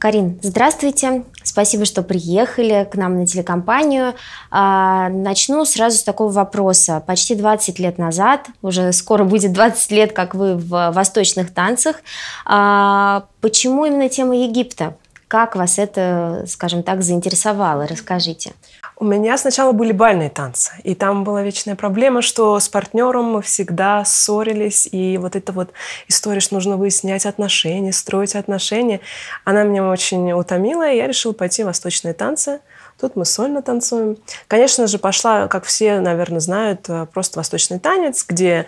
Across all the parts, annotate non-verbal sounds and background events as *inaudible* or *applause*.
Карин, здравствуйте. Спасибо, что приехали к нам на телекомпанию. А, начну сразу с такого вопроса. Почти 20 лет назад, уже скоро будет 20 лет, как вы в восточных танцах. А, почему именно тема Египта? Как вас это, скажем так, заинтересовало? Расскажите. У меня сначала были бальные танцы, и там была вечная проблема, что с партнером мы всегда ссорились, и вот эта вот история, что нужно выяснять отношения, строить отношения, она меня очень утомила, и я решила пойти в восточные танцы – Тут мы сольно танцуем. Конечно же, пошла, как все, наверное, знают, э, просто восточный танец, где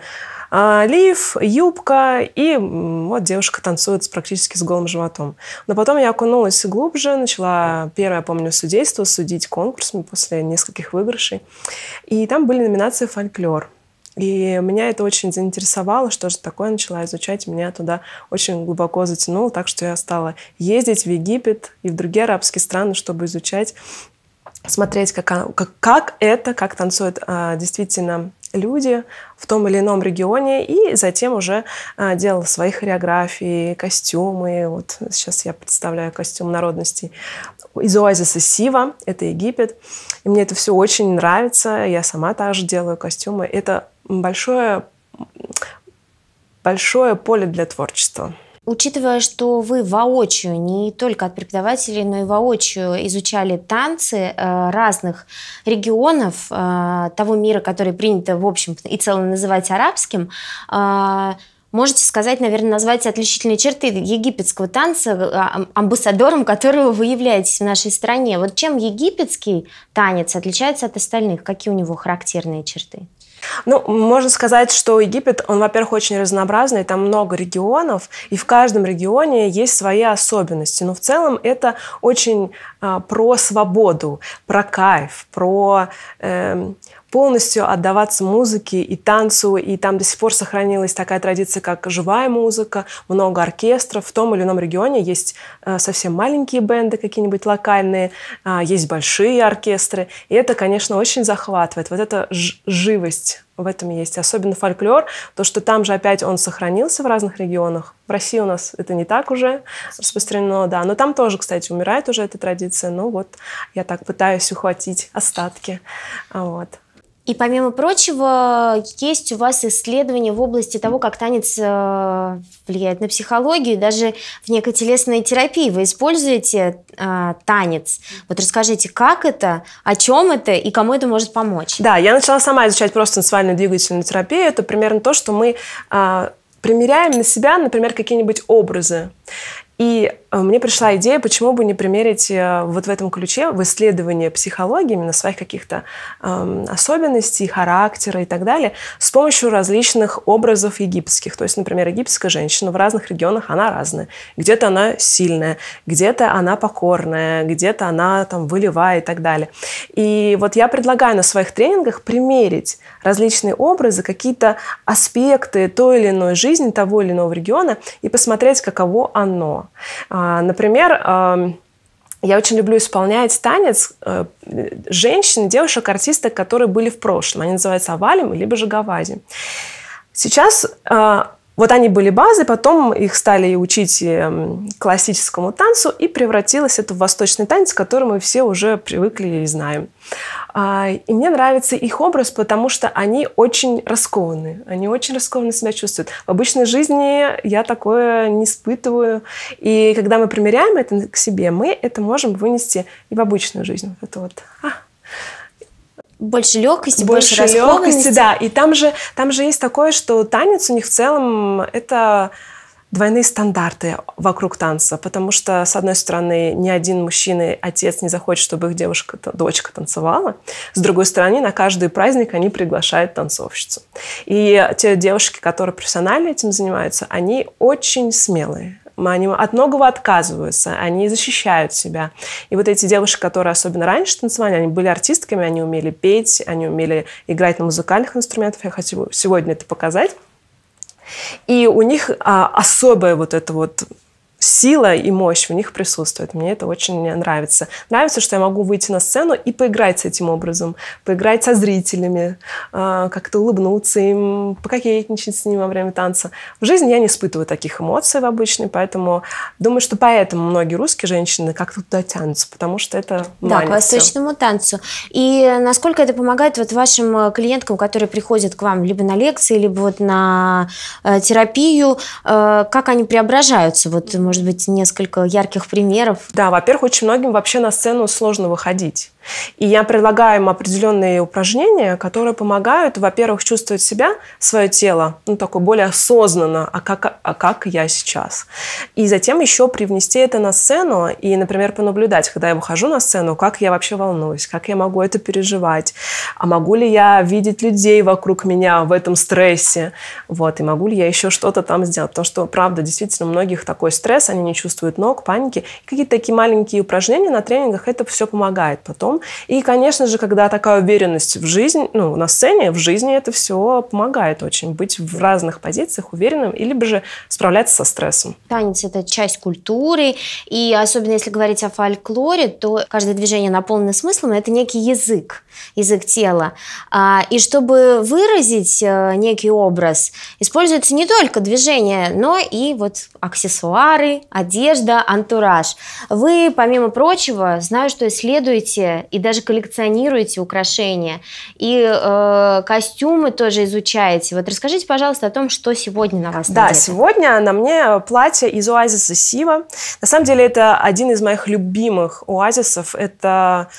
а, лиф, юбка, и вот девушка танцует практически с голым животом. Но потом я окунулась глубже, начала, первое, я помню, судейство, судить конкурсами ну, после нескольких выигрышей. И там были номинации «Фольклор». И меня это очень заинтересовало, что же такое начала изучать. Меня туда очень глубоко затянуло, так что я стала ездить в Египет и в другие арабские страны, чтобы изучать смотреть, как, как, как это, как танцуют а, действительно люди в том или ином регионе, и затем уже а, делала свои хореографии, костюмы. Вот сейчас я представляю костюм народностей из оазиса Сива, это Египет. И мне это все очень нравится. Я сама также делаю костюмы. Это большое, большое поле для творчества. Учитывая, что вы воочию, не только от преподавателей, но и воочию изучали танцы э, разных регионов э, того мира, который принято, в общем и целом называть арабским, э, можете сказать, наверное, назвать отличительные черты египетского танца, амбассадором которого вы являетесь в нашей стране. Вот чем египетский танец отличается от остальных? Какие у него характерные черты? Ну, можно сказать, что Египет, он, во-первых, очень разнообразный, там много регионов, и в каждом регионе есть свои особенности. Но в целом это очень э, про свободу, про кайф, про э, полностью отдаваться музыке и танцу. И там до сих пор сохранилась такая традиция, как живая музыка, много оркестров. В том или ином регионе есть э, совсем маленькие бенды какие-нибудь локальные, а, есть большие оркестры. И это, конечно, очень захватывает. Вот эта живость в этом есть. Особенно фольклор, то, что там же опять он сохранился в разных регионах. В России у нас это не так уже распространено, да. Но там тоже, кстати, умирает уже эта традиция. Но ну вот я так пытаюсь ухватить остатки. Вот. И помимо прочего, есть у вас исследования в области того, как танец э, влияет на психологию, даже в некой телесной терапии вы используете э, танец. Вот расскажите, как это, о чем это и кому это может помочь? Да, я начала сама изучать просто танцевальную двигательную терапию. Это примерно то, что мы э, примеряем на себя, например, какие-нибудь образы. И а, мне пришла идея, почему бы не примерить э, вот в этом ключе, в исследовании психологии, именно своих каких-то эм, особенностей, характера и так далее, с помощью различных образов египетских. То есть, например, египетская женщина в разных регионах, она разная. Где-то она сильная, где-то она покорная, где-то она там выливая и так далее. И вот я предлагаю на своих тренингах примерить различные образы, какие-то аспекты той или иной жизни того или иного региона и посмотреть, каково оно. А, а, например, я очень люблю исполнять танец э, женщин, девушек, артисток, которые были в прошлом. Они называются авалем либо же гавази. Сейчас а, вот они были базы, потом их стали учить эм, классическому танцу, и превратилось это в восточный танец, который мы все уже привыкли и знаем. А, и мне нравится их образ, потому что они очень раскованы. Они очень раскованно себя чувствуют. В обычной жизни я такое не испытываю. И когда мы примеряем это к себе, мы это можем вынести и в обычную жизнь. Вот это вот. А. Больше легкости, больше, больше легкости, да. И там же, там же есть такое, что танец у них в целом это двойные стандарты вокруг танца, потому что, с одной стороны, ни один мужчина, отец не захочет, чтобы их девушка, дочка танцевала, с другой стороны, на каждый праздник они приглашают танцовщицу. И те девушки, которые профессионально этим занимаются, они очень смелые, они от многого отказываются, они защищают себя. И вот эти девушки, которые особенно раньше танцевали, они были артистками, они умели петь, они умели играть на музыкальных инструментах. Я хочу сегодня это показать. И у них а, особая вот эта вот сила и мощь в них присутствует. Мне это очень нравится. Нравится, что я могу выйти на сцену и поиграть с этим образом, поиграть со зрителями, а, как-то улыбнуться им, пококетничать с ними во время танца. В жизни я не испытываю таких эмоций в обычной, поэтому думаю, что поэтому многие русские женщины как-то туда тянутся, потому что это Да, к восточному все. танцу. И насколько это помогает вот вашим э, клиенткам, которые приходят к вам либо на лекции, либо вот на э, терапию, э, как они преображаются? Вот, может быть, несколько ярких примеров? Да, во-первых, очень многим вообще на сцену сложно выходить. И я предлагаю им определенные упражнения, которые помогают, во-первых, чувствовать себя, свое тело, ну, такое более осознанно, а как, а как я сейчас. И затем еще привнести это на сцену и, например, понаблюдать, когда я выхожу на сцену, как я вообще волнуюсь, как я могу это переживать, а могу ли я видеть людей вокруг меня в этом стрессе, вот, и могу ли я еще что-то там сделать. Потому что, правда, действительно, многих такой стресс, они не чувствуют ног, паники. Какие-то такие маленькие упражнения на тренингах, это все помогает потом потом. И, конечно же, когда такая уверенность в жизни, ну, на сцене, в жизни это все помогает очень быть в разных позициях уверенным или же справляться со стрессом. Танец – это часть культуры, и особенно если говорить о фольклоре, то каждое движение наполнено смыслом, это некий язык, язык тела. А, и чтобы выразить э, некий образ, используется не только движение, но и вот аксессуары, одежда, антураж. Вы, помимо прочего, знаю, что исследуете и даже коллекционируете украшения, и э, костюмы тоже изучаете. Вот расскажите, пожалуйста, о том, что сегодня на вас Да, надето. сегодня на мне платье из оазиса Сива. На самом деле это один из моих любимых оазисов. Это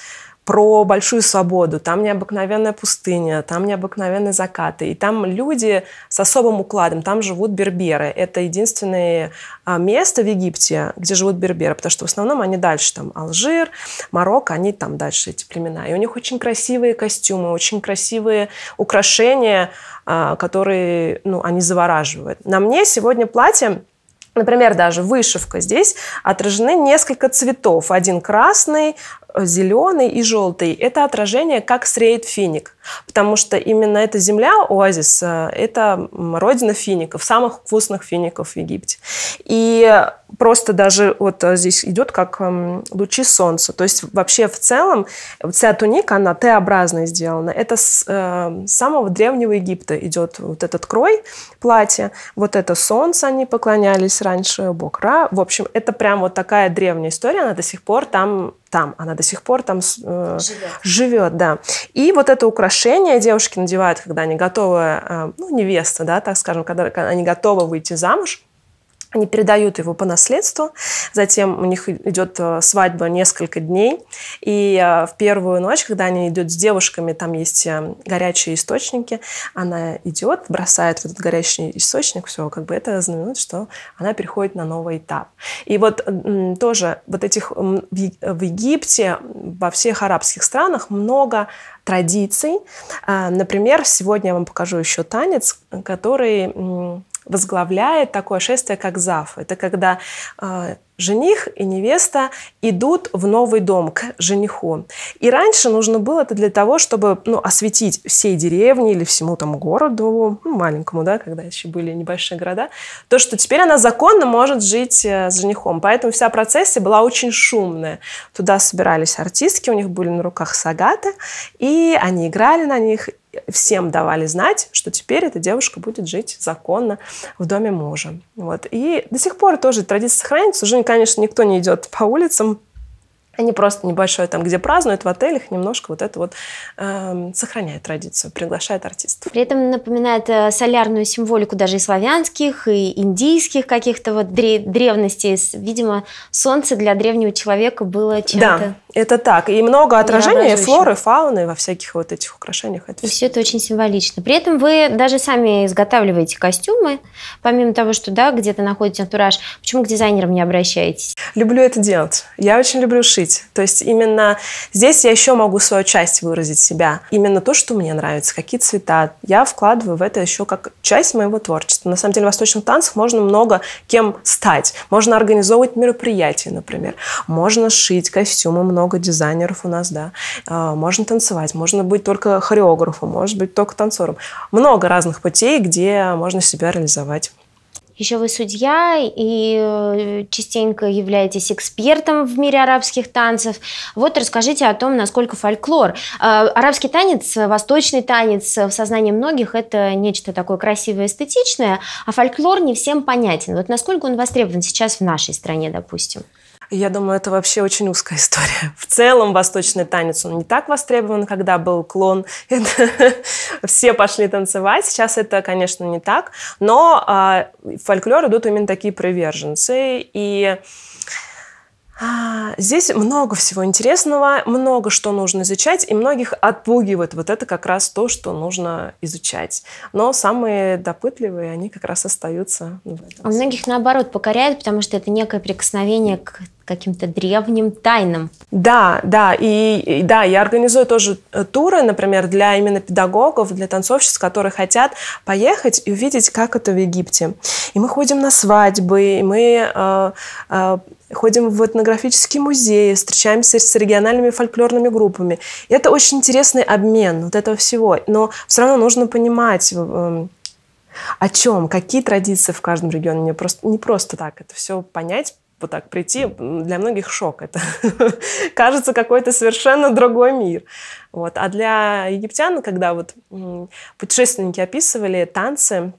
про большую свободу, там необыкновенная пустыня, там необыкновенные закаты. И там люди с особым укладом, там живут берберы. Это единственное а, место в Египте, где живут берберы, потому что в основном они дальше, там Алжир, Марокко, они там дальше эти племена. И у них очень красивые костюмы, очень красивые украшения, а, которые, ну, они завораживают. На мне сегодня платье Например, даже вышивка. Здесь отражены несколько цветов. Один красный, зеленый и желтый, это отражение как среет финик, потому что именно эта земля, оазис, э, это родина фиников, самых вкусных фиников в Египте. И просто даже вот э, здесь идет как эм, лучи солнца, то есть вообще в целом вся туника, она Т-образная сделана. Это с э, самого древнего Египта идет вот этот крой платья, вот это солнце они поклонялись раньше, Бог Ра. В общем, это прям вот такая древняя история, она до сих пор там там, она до сих пор там э, живет. живет, да. И вот это украшение девушки надевают, когда они готовы, э, ну, невеста, да, так скажем, когда они готовы выйти замуж, они передают его по наследству, затем у них идет э, свадьба несколько дней, и э, в первую ночь, когда они идут с девушками, там есть э, горячие источники, она идет, бросает в этот горячий источник, все, как бы это знаменует, что она переходит на новый этап. И вот тоже вот этих в Египте, во всех арабских странах много традиций. А, например, сегодня я вам покажу еще танец, который возглавляет такое шествие, как ЗАВ. Это когда э, жених и невеста идут в новый дом к жениху. И раньше нужно было это для того, чтобы ну, осветить всей деревне или всему там городу, ну, маленькому, да, когда еще были небольшие города, то, что теперь она законно может жить э, с женихом. Поэтому вся процессия была очень шумная. Туда собирались артистки, у них были на руках сагаты, и они играли на них, всем давали знать, что теперь эта девушка будет жить законно в доме мужа. Вот. И до сих пор тоже традиция сохранится. Уже, конечно, никто не идет по улицам они а просто небольшое там, где празднуют в отелях, немножко вот это вот э, сохраняет традицию, приглашает артистов. При этом напоминает э, солярную символику даже и славянских, и индийских каких-то вот древностей. Видимо, солнце для древнего человека было чем-то... Да, это так. И много отражений флоры, фауны во всяких вот этих украшениях. Это и все это очень символично. При этом вы даже сами изготавливаете костюмы, помимо того, что да, где-то находите антураж. Почему к дизайнерам не обращаетесь? Люблю это делать. Я очень люблю шить жить. То есть именно здесь я еще могу свою часть выразить себя. Именно то, что мне нравится, какие цвета. Я вкладываю в это еще как часть моего творчества. На самом деле в восточных танцах можно много кем стать. Можно организовывать мероприятия, например. Можно шить костюмы, много дизайнеров у нас, да. А, можно танцевать, можно быть только хореографом, может быть только танцором. Много разных путей, где можно себя реализовать. Еще вы судья и э, частенько являетесь экспертом в мире арабских танцев. Вот расскажите о том, насколько фольклор. Э, арабский танец, восточный танец в сознании многих – это нечто такое красивое, эстетичное, а фольклор не всем понятен. Вот насколько он востребован сейчас в нашей стране, допустим? Я думаю, это вообще очень узкая *laughs* история. В целом восточный танец, он не так востребован, когда был клон. *laughs* Это... Все пошли танцевать. Сейчас это, конечно, не так. Но э, а, в фольклор идут именно такие приверженцы. И а, здесь много всего интересного, много что нужно изучать, и многих отпугивает вот это как раз то, что нужно изучать. Но самые допытливые, они как раз остаются в этом. А многих, наоборот, покоряет, потому что это некое прикосновение к каким-то древним тайнам. Да, да, и, и да, я организую тоже э, туры, например, для именно педагогов, для танцовщиц, которые хотят поехать и увидеть, как это в Египте. И мы ходим на свадьбы, и мы э, э, ходим в этнографические музеи, встречаемся с региональными фольклорными группами. И это очень интересный обмен вот этого всего. Но все равно нужно понимать, э, эм, о чем, какие традиции в каждом регионе. Не просто, не просто так это все понять, вот так прийти, для многих шок это. *laughs* Кажется, какой-то совершенно другой мир. Вот. А для египтян, когда вот путешественники описывали танцы,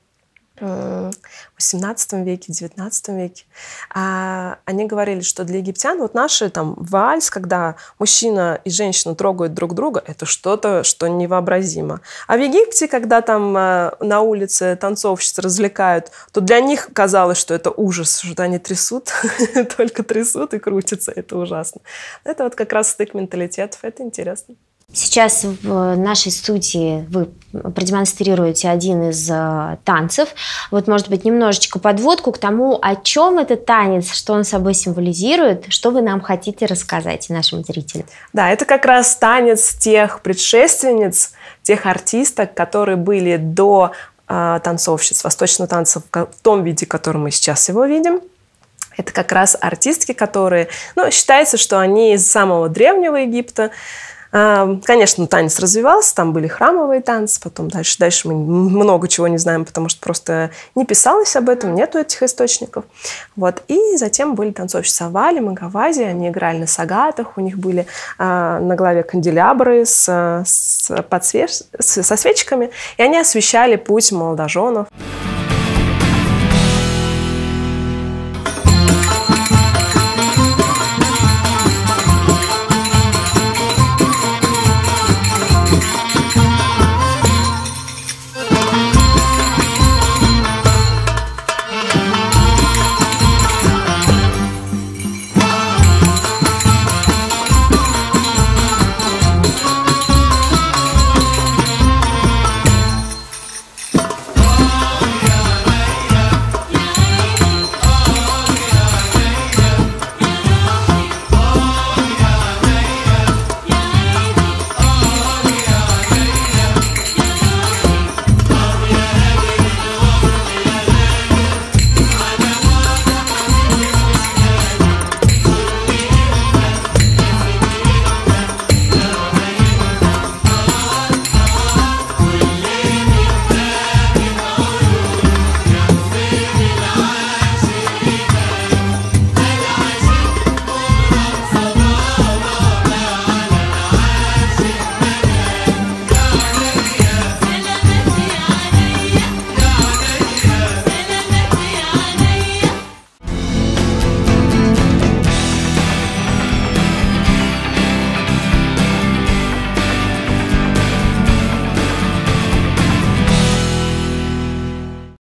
XVIII э, веке, XIX веке, а, они говорили, что для египтян вот наши там вальс, когда мужчина и женщина трогают друг друга, это что-то, что невообразимо. А в Египте, когда там э, на улице танцовщицы развлекают, то для них казалось, что это ужас, что они трясут, *laughs* только трясут и крутятся, это ужасно. Это вот как раз стык менталитетов, это интересно. Сейчас в нашей студии вы продемонстрируете один из э, танцев. Вот, может быть, немножечко подводку к тому, о чем этот танец, что он собой символизирует, что вы нам хотите рассказать нашим зрителям. Да, это как раз танец тех предшественниц, тех артисток, которые были до э, танцовщиц восточного танца в том виде, в котором мы сейчас его видим. Это как раз артистки, которые, ну, считается, что они из самого древнего Египта, Эм, конечно, танец развивался, там были храмовые танцы, потом дальше, дальше мы много чего не знаем, потому что просто не писалось об этом, нету этих источников. Вот. И затем были танцовщицы Авали, Магавази, они играли на сагатах, у них были э, на голове канделябры с, с подсвеч... со свечками, и они освещали путь молодоженов.